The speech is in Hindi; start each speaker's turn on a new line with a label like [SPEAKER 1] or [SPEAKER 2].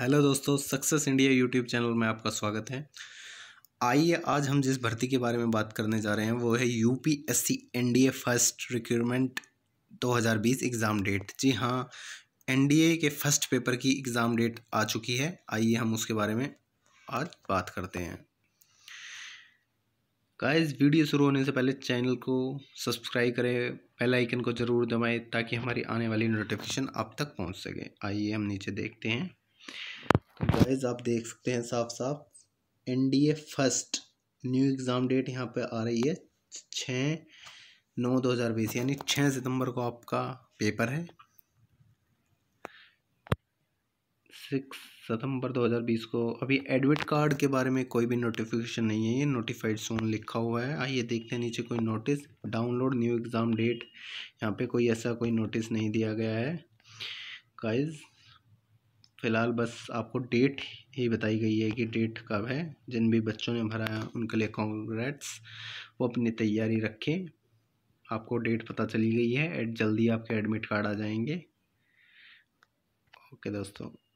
[SPEAKER 1] हेलो दोस्तों सक्सेस इंडिया यूट्यूब चैनल में आपका स्वागत है आइए आज हम जिस भर्ती के बारे में बात करने जा रहे हैं वो है U P S C N D A first recruitment 2020 exam date जी हाँ एन डी ए के फर्स्ट पेपर की एग्ज़ाम डेट आ चुकी है आइए हम उसके बारे में
[SPEAKER 2] आज बात करते हैं
[SPEAKER 1] गाइस वीडियो शुरू होने से पहले चैनल को सब्सक्राइब करें बेल आइकन को ज़रूर दबाएं ताकि हमारी आने वाली नोटिफिकेशन आप तक पहुंच सके आइए हम नीचे देखते हैं गाइज आप देख सकते हैं साफ साफ NDA first new exam date यहाँ पे आ रही है छः नौ दो हज़ार बीस यानी छः सितंबर को आपका पेपर है सिक्स सितंबर बीस को अभी एडमिट कार्ड के बारे में कोई भी नोटिफिकेशन नहीं है ये नोटिफाइड सोन लिखा हुआ है आइए देखते हैं नीचे कोई notice download new exam date यहाँ पे कोई ऐसा कोई नोटिस नहीं दिया गया है गाइज़ फ़िलहाल बस आपको डेट ही बताई गई है कि डेट कब है जिन भी बच्चों ने भरा है उनके लिए कॉन्ग्रेट्स वो अपनी तैयारी रखें आपको डेट पता चली
[SPEAKER 2] गई है एड जल्दी आपके एडमिट कार्ड आ जाएंगे ओके दोस्तों